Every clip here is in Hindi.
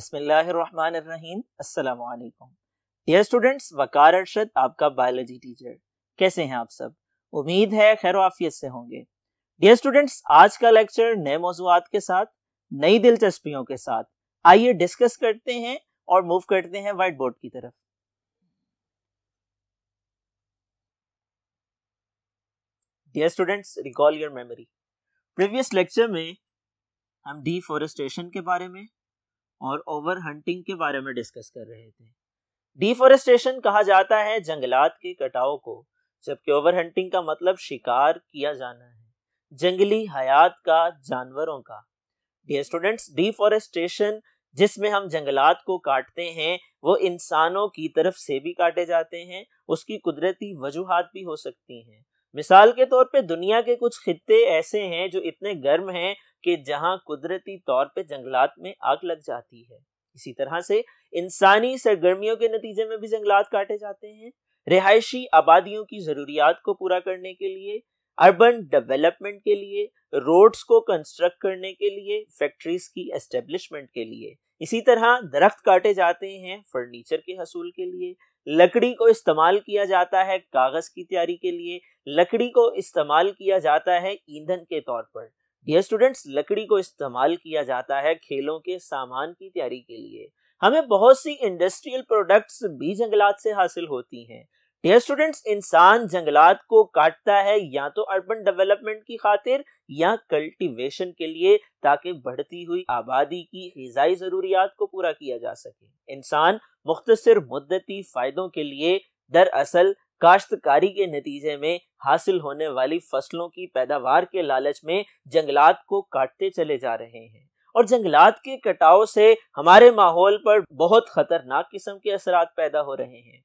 बिस्मिल्लाहिर्रहमानिर्रहीम अस्सलाम स्टूडेंट्स वकार अरशद आपका बायोलॉजी टीचर कैसे हैं आप सब उम्मीद है खैर आफियत से होंगे डियर स्टूडेंट्स आज का लेक्चर नए मौजूद के साथ नई दिलचस्पियों के साथ आइए डिस्कस करते हैं और मूव करते हैं व्हाइट बोर्ड की तरफ dear students recall your memory previous lecture में हम डिफॉरेस्टेशन के बारे में और ओवर हंटिंग के बारे में डिस्कस कर रहे थे डिफॉरेस्टेशन कहा जाता है जंगलात के कटाव को जबकि ओवर हंटिंग का मतलब शिकार किया जाना है जंगली हयात का जानवरों का डियर स्टूडेंट्स डिफोरेस्टेशन जिसमें हम जंगलात को काटते हैं वो इंसानों की तरफ से भी काटे जाते हैं उसकी कुदरती वजूहत भी हो सकती हैं मिसाल के तौर पे दुनिया के कुछ खित्ते ऐसे हैं जो इतने गर्म हैं कि जहां कुदरती तौर पर जंगलात में आग लग जाती है इसी तरह से इंसानी सरगर्मियों के नतीजे में भी जंगलात काटे जाते हैं रिहायशी आबादियों की ज़रूरियात को पूरा करने के लिए अर्बन डेवलपमेंट के लिए रोड्स को कंस्ट्रक्ट करने के लिए फैक्ट्रीज की एस्टेब्लिशमेंट के लिए इसी तरह दरख्त काटे जाते हैं फर्नीचर के हसूल के लिए लकड़ी को इस्तेमाल किया जाता है कागज़ की तैयारी के लिए लकड़ी को इस्तेमाल किया जाता है ईंधन के तौर पर ये स्टूडेंट्स लकड़ी को इस्तेमाल किया जाता है खेलों के सामान की तैयारी के लिए हमें बहुत सी इंडस्ट्रियल प्रोडक्ट्स भी जंगलात से हासिल होती हैं डियर स्टूडेंट्स इंसान जंगलात को काटता है या तो अर्बन डेवलपमेंट की खातिर या कल्टीवेशन के लिए ताकि बढ़ती हुई आबादी की गजाई ज़रूरियात को पूरा किया जा सके इंसान मुख्तर मुद्दती फ़ायदों के लिए दरअसल काश्तकारी के नतीजे में हासिल होने वाली फसलों की पैदावार के लालच में जंगलात को काटते चले जा रहे हैं और जंगलात के कटाव से हमारे माहौल पर बहुत खतरनाक किस्म के असर पैदा हो रहे हैं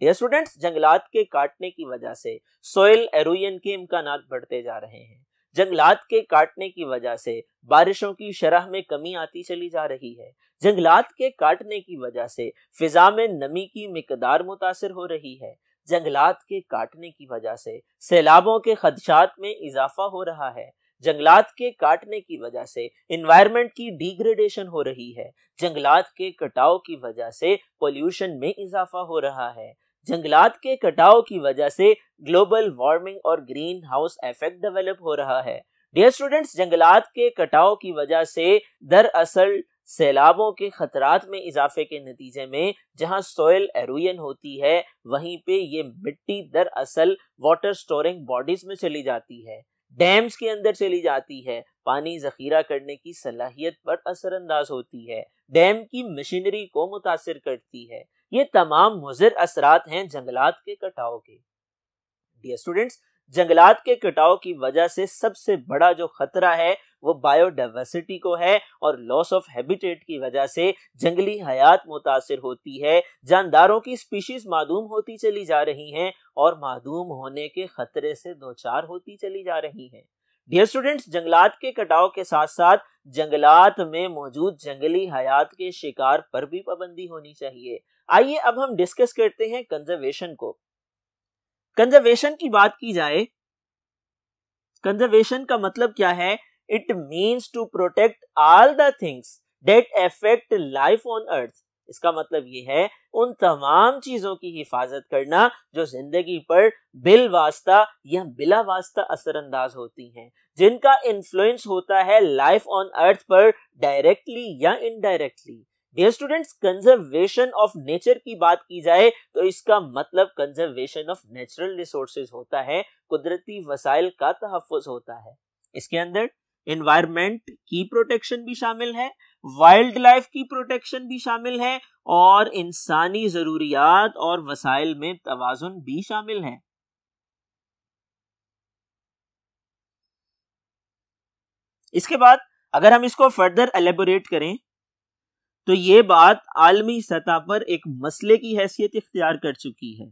डियर स्टूडेंट्स जंगलात के काटने की वजह से सोयल एरोन के इम्कान बढ़ते जा रहे हैं जंगलात के काटने की वजह से बारिशों की शरह में कमी आती चली जा रही है जंगलात के काटने की वजह से फिजा में नमी की मकदार मुतासर हो रही है जंगलात के काटने की वजह से सैलाबों के खदशात में इजाफा हो रहा है जंगलात के काटने की वजह से इन्वायरमेंट की डिग्रेडेशन हो रही है जंगलात के कटाव की वजह से पोल्यूशन में इजाफा हो रहा है जंगलात के कटाव की वजह से ग्लोबल वार्मिंग और ग्रीन हाउस इफेक्ट डेवलप हो रहा है डियर स्टूडेंट्स जंगलात के कटाव की वजह से दरअसल सैलाबों के खतरात में इजाफे के नतीजे में जहां सोयल एरुयन होती है वहीं पे ये मिट्टी दरअसल वाटर स्टोरिंग बॉडीज में चली जाती है डैम्स के अंदर चली जाती है पानी जखीरा करने की सलाहियत पर असरअंदाज होती है डैम की मशीनरी को मुतासर करती है ये तमाम मुजर असरात हैं जंगलात के कटाव के डियर स्टूडेंट्स जंगलात के कटाव की वजह से सबसे बड़ा जो खतरा है वो बायोडाइवर्सिटी को है और लॉस ऑफ हैबिटेट की वजह से जंगली हयात मुतासर होती है जानदारों की स्पीशीज मादूम होती चली जा रही हैं और मादूम होने के खतरे से दो चार होती चली जा रही हैं डियर स्टूडेंट्स जंगलात के कटाव के साथ साथ जंगलात में मौजूद जंगली हयात के शिकार पर भी पाबंदी होनी चाहिए आइए अब हम डिस्कस करते हैं कंजर्वेशन को कंजर्वेशन की बात की जाए कंजर्वेशन का मतलब क्या है it means to protect all the things that affect life on earth इसका मतलब ये है उन तमाम चीजों की हिफाजत करना जो जिंदगी पर बिल वास्ता या बिला वास्ता असरअंदाज होती हैं जिनका इन्फ्लुएंस होता है लाइफ ऑन अर्थ पर डायरेक्टली या indirectly dear students conservation of nature की बात की जाए तो इसका मतलब कंजर्वेशन ऑफ नेचुरल रिसोर्सेज होता है कुदरती वसाइल का तहफ़ होता है इसके अंदर एनवायरमेंट की प्रोटेक्शन भी शामिल है वाइल्ड लाइफ की प्रोटेक्शन भी शामिल है और इंसानी जरूरियात और वसाइल में तोज़ुन भी शामिल है इसके बाद अगर हम इसको फर्दर एलेबोरेट करें तो ये बात आलमी सतह पर एक मसले की हैसियत इख्तियार कर चुकी है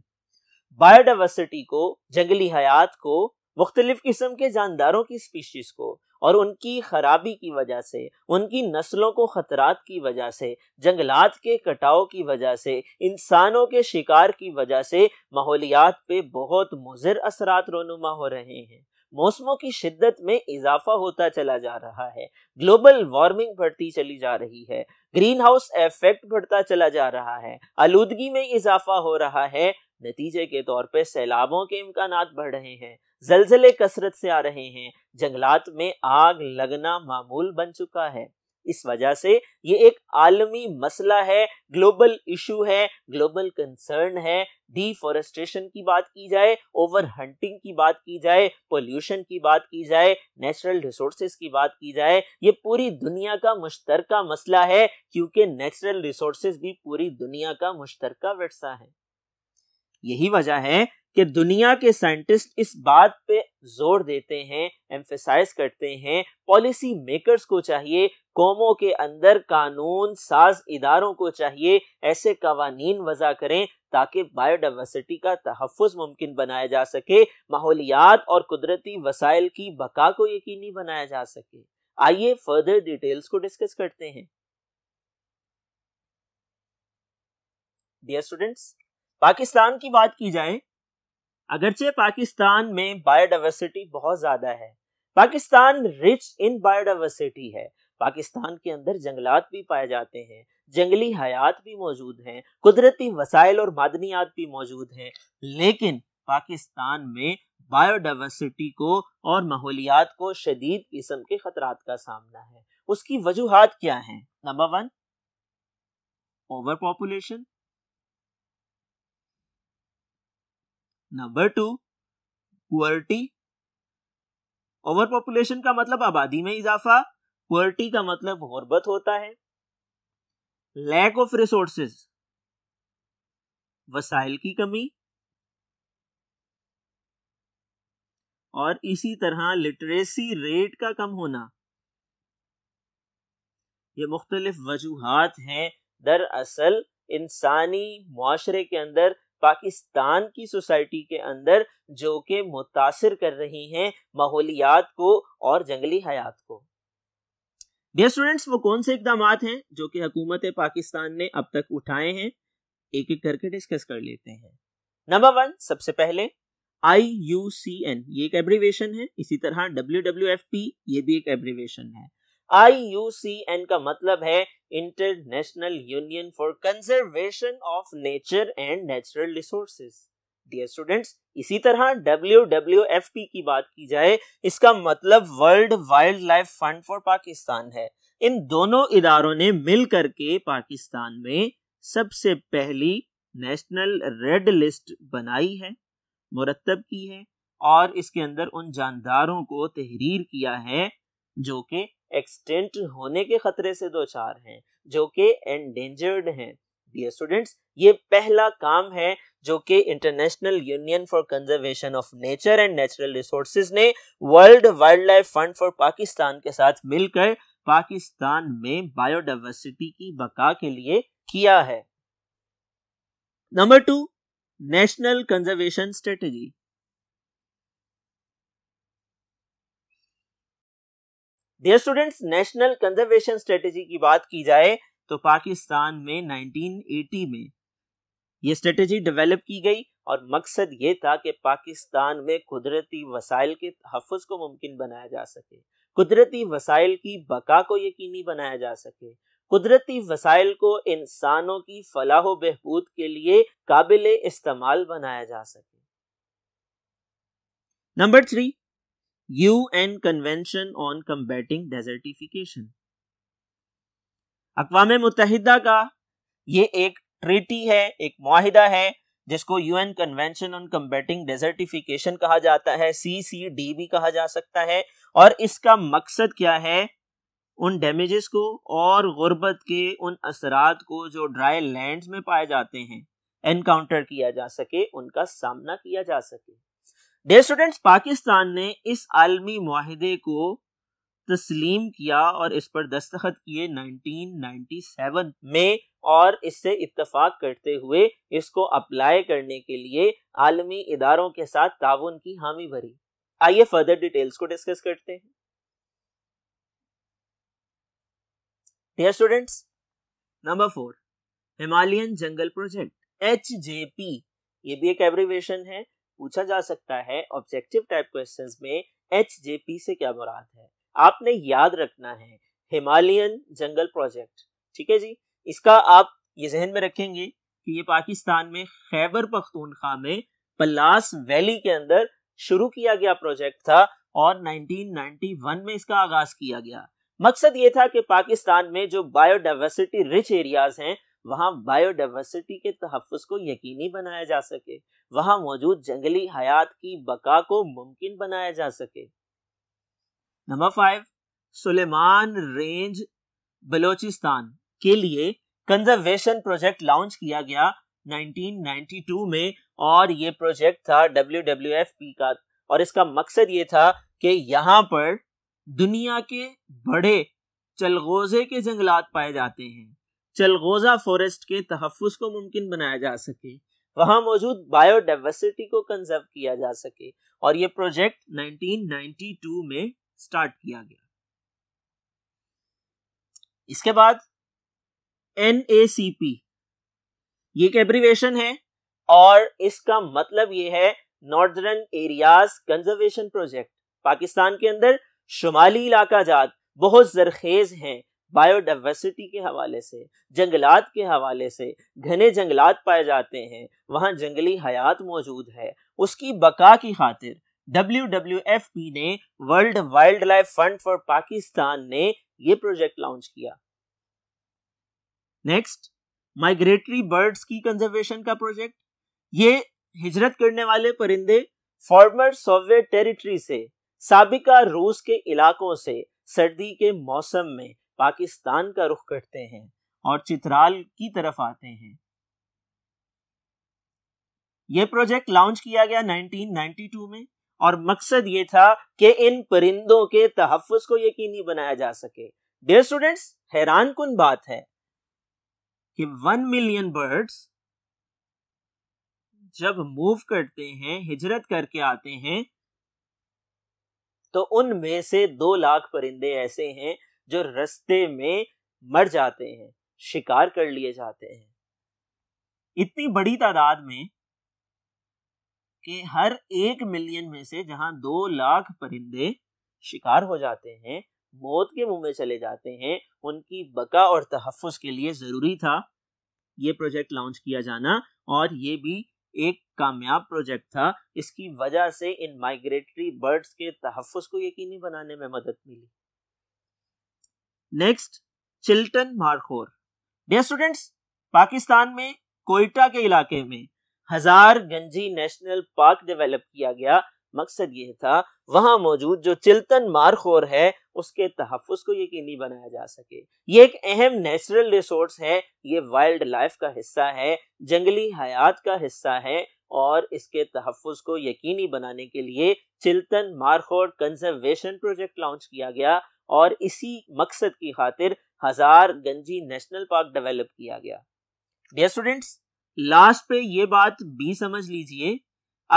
बायोडावर्सिटी को जंगली हयात को मुख्तलिफ किस्म के जानदारों की स्पीशीज को और उनकी खराबी की वजह से उनकी नस्लों को ख़तरात की वजह से जंगलात के कटाव की वजह से इंसानों के शिकार की वजह से माहौलियात पे बहुत मुजर असरात रोनुमा हो रहे हैं मौसमों की शिद्दत में इजाफा होता चला जा रहा है ग्लोबल वार्मिंग बढ़ती चली जा रही है ग्रीन हाउस इफेक्ट बढ़ता चला जा रहा है आलूदगी में इजाफा हो रहा है नतीजे के तौर पर सैलाबों के इम्कान बढ़ रहे हैं जलजले कसरत से आ रहे हैं जंगलात में आग लगना मामूल बन चुका है इस वजह से ये एक आलमी मसला है ग्लोबल इशू है ग्लोबल कंसर्न है डिफॉरेस्टेशन की बात की जाए ओवर हंटिंग की बात की जाए पोल्यूशन की बात की जाए नेचुरल रिसोर्सेज की बात की जाए ये पूरी दुनिया का मुश्तर मसला है क्योंकि नेचुरल रिसोर्सेज भी पूरी दुनिया का मुश्तर वर्षा है यही वजह है कि दुनिया के साइंटिस्ट इस बात पे जोर देते हैं एम्फेसाइज करते हैं पॉलिसी मेकर्स को चाहिए कौमों के अंदर कानून साज इदारों को चाहिए ऐसे कवानीन वज़ा करें ताकि बायोडावर्सिटी का तहफ़ मुमकिन बनाया जा सके माहौलियात और कुदरती वसाइल की बका को यकीनी बनाया जा सके आइए फर्दर डिटेल्स को डिस्कस करते हैं डियर स्टूडेंट्स पाकिस्तान की बात की जाए अगरचे पाकिस्तान में बायोडाइवर्सिटी बहुत ज़्यादा है पाकिस्तान रिच इन बायोडाइवर्सिटी है पाकिस्तान के अंदर जंगलात भी पाए जाते हैं जंगली हयात भी मौजूद हैं कुदरती वसाइल और मादनियात भी मौजूद हैं लेकिन पाकिस्तान में बायोडाइवर्सिटी को और माहौलियात को शदीद किस्म के खतरात का सामना है उसकी वजूहत क्या है number one over population number two poverty over population का मतलब आबादी में इजाफा पुअर्टी का मतलब गुर्बत होता है लैक ऑफ रिसोर्सेज वसाइल की कमी और इसी तरह लिटरेसी रेट का कम होना ये मुख्तलिफ वजूहत हैं दरअसल इंसानी माशरे के अंदर पाकिस्तान की सोसाइटी के अंदर जो कि मुतासर कर रही हैं माहौलियात को और जंगली हयात को डियर स्टूडेंट्स वो कौन से इकदाम हैं जो कि हकूमत पाकिस्तान ने अब तक उठाए हैं एक एक करके डिस्कस कर लेते हैं नंबर वन सबसे पहले आई यू सी एन ये एक एब्रीवेशन है इसी तरह डब्ल्यू डब्ल्यू एफ पी ये भी एक एब्रीवेशन है आई यू सी एन का मतलब है International Union for Conservation of Nature and Natural Resources. Dear students इसी तरह डब्ल्यू की बात की जाए इसका मतलब world wild life fund for Pakistan है इन दोनों इदारों ने मिल करके पाकिस्तान में सबसे पहली नेशनल रेड लिस्ट बनाई है मुरतब की है और इसके अंदर उन जानदारों को तहरीर किया है जो कि एक्सटेंट होने के खतरे से दो चार हैं जो कि एंडेंजर्ड हैं डियर स्टूडेंट्स ये पहला काम है जो कि international union for conservation of nature and natural resources ने world wild life fund for Pakistan के साथ मिलकर पाकिस्तान में बायोडाइवर्सिटी की बका के लिए किया है number two national conservation strategy dear students national conservation strategy की बात की जाए तो पाकिस्तान में 1980 में ये स्ट्रेटेजी डेवलप की गई और मकसद ये था कि पाकिस्तान में कुदरती वसाइल के तहफ़ को मुमकिन बनाया जा सके कुदरती वसाइल की बका को यकीनी बनाया जा सके कुदरती वसाइल को इंसानों की फलाह बहबूद के लिए काबिल इस्तेमाल बनाया जा सके number three UN convention on combating desertification अकवाम मुतहदा का ये एक ट्रीटी है एक माहिदा है जिसको UN convention on combating desertification कहा जाता है सी सी डी भी कहा जा सकता है और इसका मकसद क्या है उन डैमेजेस को और गुर्बत के उन असरात को जो ड्राई लैंड्स में पाए जाते हैं एनकाउंटर किया जा सके उनका सामना किया जा सके डे स्टूडेंट्स पाकिस्तान ने इस आलमी माहदे को तस्लीम किया और इस पर दस्तखत किए 1997 में और इससे इतफाक करते हुए इसको अप्लाई करने के लिए आलमी इदारों के साथ ताउन की हामी भरी आइए फर्दर डिटेल्स को डिस्कस करते हैं dear students number four Himalayan jungle project H ये भी एक एवरीवेशन है पूछा जा सकता है ऑब्जेक्टिव टाइप क्वेश्चन में एच जे पी से क्या मुराद है आपने याद रखना है हिमालयन जंगल प्रोजेक्ट ठीक है जी इसका आप ये जहन में रखेंगे कि ये पाकिस्तान में खैबर पख्तूनखा में पलास वैली के अंदर शुरू किया गया प्रोजेक्ट था और 1991 में इसका आगाज किया गया मकसद ये था कि पाकिस्तान में जो बायोडाइवर्सिटी रिच एरियाज हैं वहाँ बायोडाइवर्सिटी के तहफ़ को यकीनी बनाया जा सके वहाँ मौजूद जंगली हयात की बका को मुमकिन बनाया जा सके number five Suleman range Balochistan के लिए कंजर्वेशन प्रोजेक्ट लॉन्च किया गया 1992 में और ये प्रोजेक्ट था डब्ल्यू का और इसका मकसद ये था कि यहाँ पर दुनिया के बड़े चलगोजे के जंगलात पाए जाते हैं चलगोजा फॉरेस्ट के तहफ़ को मुमकिन बनाया जा सके वहाँ मौजूद बायोडाइवर्सिटी को कंजर्व किया जा सके और ये प्रोजेक्ट 1992 में स्टार्ट किया गया इसके बाद एन ए सी पी ये एक एब्रीवेशन है और इसका मतलब ये है northern areas conservation project Pakistan के अंदर शुमाली इलाका जात बहुत जरखेज हैं बायोडाइवर्सिटी के हवाले से जंगलात के हवाले से घने जंगलात पाए जाते हैं वहाँ जंगली हयात मौजूद है उसकी बका की खातिर डब्ल्यू डब्ल्यू एफ पी ने world wild life fund for Pakistan ने ये प्रोजेक्ट लॉन्च किया नेक्स्ट माइग्रेटरी बर्ड्स की कंजर्वेशन का प्रोजेक्ट ये हिजरत करने वाले परिंदे फॉर्मर सोवियत टेरिटरी से सबका रूस के इलाकों से सर्दी के मौसम में पाकिस्तान का रुख करते हैं और चित्राल की तरफ आते हैं यह प्रोजेक्ट लॉन्च किया गया 1992 में और मकसद ये था कि इन परिंदों के तहफ़ को यकीनी बनाया जा सके डे स्टूडेंट्स हैरान कन बात है कि वन मिलियन बर्ड्स जब मूव करते हैं हिजरत करके आते हैं तो उनमें से दो लाख परिंदे ऐसे हैं जो रस्ते में मर जाते हैं शिकार कर लिए जाते हैं इतनी बड़ी तादाद में कि हर एक मिलियन में से जहां दो लाख परिंदे शिकार हो जाते हैं मौत के मुंह में चले जाते हैं उनकी बका और तहफ़ के लिए ज़रूरी था ये प्रोजेक्ट लॉन्च किया जाना और ये भी एक कामयाब प्रोजेक्ट था इसकी वजह से इन माइग्रेटरी बर्ड्स के तहफ़ को यकीनी बनाने में मदद मिली next Chiltan markhor dear students Pakistan में कोयटा के इलाके में हजार गंजी नेशनल पार्क डेवलप किया गया मकसद यह था वहां मौजूद जो चिल्तन मारखोर है उसके तहफ़ को यकीनी बनाया जा सके ये एक अहम नेचुरल रिसोर्स है ये वाइल्ड लाइफ का हिस्सा है जंगली हयात का हिस्सा है और इसके तहफ़ को यकीनी बनाने के लिए Chiltan markhor conservation project launch किया गया और इसी मकसद की खातिर हजार गंजी नेशनल पार्क डेवलप किया गया डियर स्टूडेंट्स लास्ट पे ये बात भी समझ लीजिए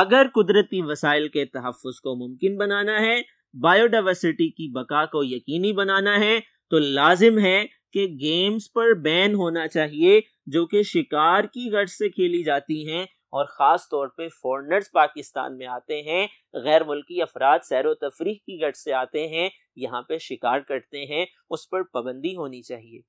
अगर कुदरती वसाइल के तहफ़ को मुमकिन बनाना है बायोडावर्सिटी की बका को यकीनी बनाना है तो लाजिम है कि गेम्स पर बैन होना चाहिए जो कि शिकार की गर्ज से खेली जाती हैं और ख़ास तौर पे फॉरनर्स पाकिस्तान में आते हैं गैर मुल्की अफराद सैर तफरी की गट से आते हैं यहाँ पे शिकार करते हैं उस पर पाबंदी होनी चाहिए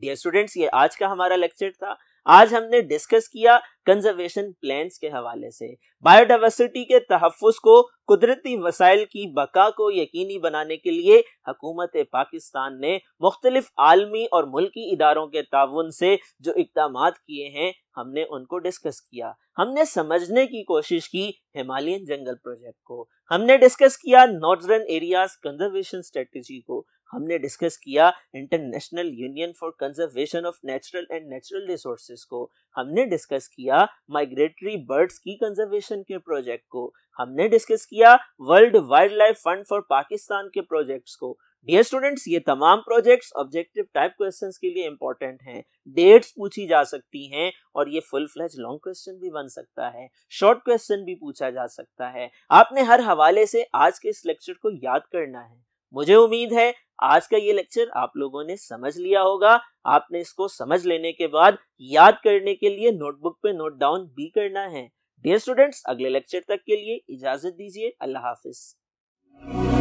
डियर स्टूडेंट्स ये आज का हमारा लेक्चर था आज हमने डिस्कस किया कंजर्वेशन प्लान के हवाले से बायोडाइवर्सिटी के तहफ़ को कुदरती वसाइल की बका को यकीनी बनाने के लिए हकूमत पाकिस्तान ने मुख्तलिफ आलमी और मुल्की इदारों के ताउन से जो इकदाम किए हैं हमने उनको डिस्कस किया हमने समझने की कोशिश की हिमालयन जंगल प्रोजेक्ट को हमने डिस्कस किया नॉर्दर्न एरियाज कंजर्वेशन स्ट्रेटजी को हमने डिस्कस किया international union for conservation of natural and natural resources को हमने डिस्कस किया माइग्रेटरी बर्ड्स की कंजर्वेशन के प्रोजेक्ट को हमने डिस्कस किया world wild life fund for Pakistan के प्रोजेक्ट्स को डियर स्टूडेंट्स ये तमाम प्रोजेक्ट्स ऑब्जेक्टिव टाइप क्वेश्चन के लिए इंपॉर्टेंट हैं डेट्स पूछी जा सकती हैं और ये फुल फ्लैज लॉन्ग क्वेश्चन भी बन सकता है शॉर्ट क्वेश्चन भी पूछा जा सकता है आपने हर हवाले से आज के इस लेक्चर को याद करना है मुझे उम्मीद है आज का ये लेक्चर आप लोगों ने समझ लिया होगा आपने इसको समझ लेने के बाद याद करने के लिए नोटबुक पे नोट डाउन भी करना है डियर स्टूडेंट्स अगले लेक्चर तक के लिए इजाजत दीजिए अल्लाह हाफिज